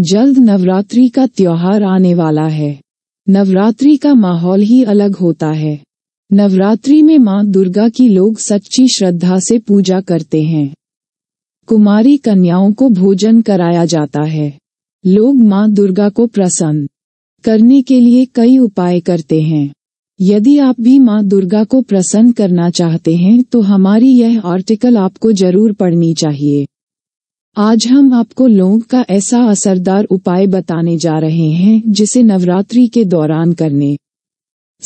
जल्द नवरात्रि का त्योहार आने वाला है नवरात्रि का माहौल ही अलग होता है नवरात्रि में मां दुर्गा की लोग सच्ची श्रद्धा से पूजा करते हैं कुमारी कन्याओं को भोजन कराया जाता है लोग मां दुर्गा को प्रसन्न करने के लिए कई उपाय करते हैं यदि आप भी मां दुर्गा को प्रसन्न करना चाहते हैं तो हमारी यह आर्टिकल आपको जरूर पढ़नी चाहिए आज हम आपको लोंग का ऐसा असरदार उपाय बताने जा रहे हैं जिसे नवरात्रि के दौरान करने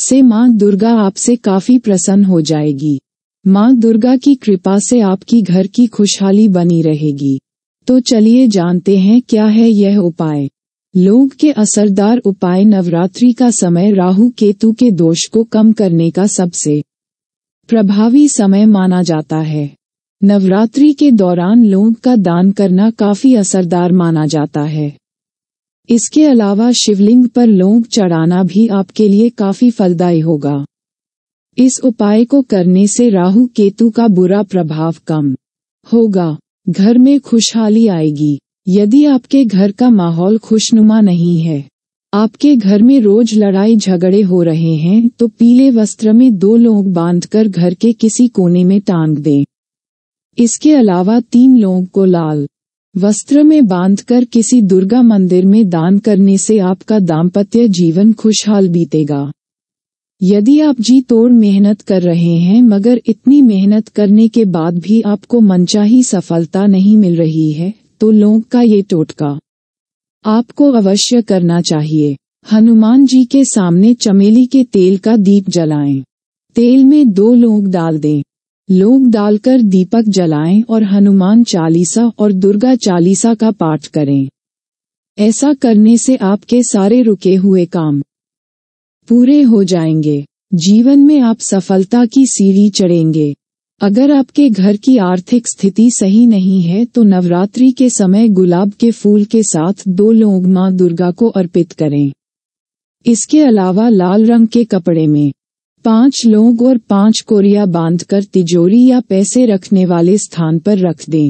से माँ दुर्गा आपसे काफी प्रसन्न हो जाएगी माँ दुर्गा की कृपा से आपकी घर की खुशहाली बनी रहेगी तो चलिए जानते हैं क्या है यह उपाय लोग के असरदार उपाय नवरात्रि का समय राहु केतु के दोष को कम करने का सबसे प्रभावी समय माना जाता है नवरात्रि के दौरान लोंग का दान करना काफी असरदार माना जाता है इसके अलावा शिवलिंग पर लोंग चढ़ाना भी आपके लिए काफी फलदायी होगा इस उपाय को करने से राहु केतु का बुरा प्रभाव कम होगा घर में खुशहाली आएगी यदि आपके घर का माहौल खुशनुमा नहीं है आपके घर में रोज लड़ाई झगड़े हो रहे हैं तो पीले वस्त्र में दो लोग बांधकर घर के किसी कोने में टांग दें इसके अलावा तीन लोगों को लाल वस्त्र में बांधकर किसी दुर्गा मंदिर में दान करने से आपका दाम्पत्य जीवन खुशहाल बीतेगा यदि आप जी तोड़ मेहनत कर रहे हैं मगर इतनी मेहनत करने के बाद भी आपको मनचाही सफलता नहीं मिल रही है तो लोग का ये टोटका आपको अवश्य करना चाहिए हनुमान जी के सामने चमेली के तेल का दीप जलाएं। तेल में दो लोग डाल दें लोग डालकर दीपक जलाएं और हनुमान चालीसा और दुर्गा चालीसा का पाठ करें ऐसा करने से आपके सारे रुके हुए काम पूरे हो जाएंगे जीवन में आप सफलता की सीढ़ी चढ़ेंगे अगर आपके घर की आर्थिक स्थिति सही नहीं है तो नवरात्रि के समय गुलाब के फूल के साथ दो लोग माँ दुर्गा को अर्पित करें इसके अलावा लाल रंग के कपड़े में पांच लोग और पांच कोरिया बांधकर तिजोरी या पैसे रखने वाले स्थान पर रख दें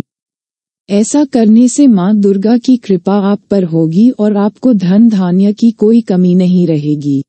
ऐसा करने से माँ दुर्गा की कृपा आप पर होगी और आपको धन धान्य की कोई कमी नहीं रहेगी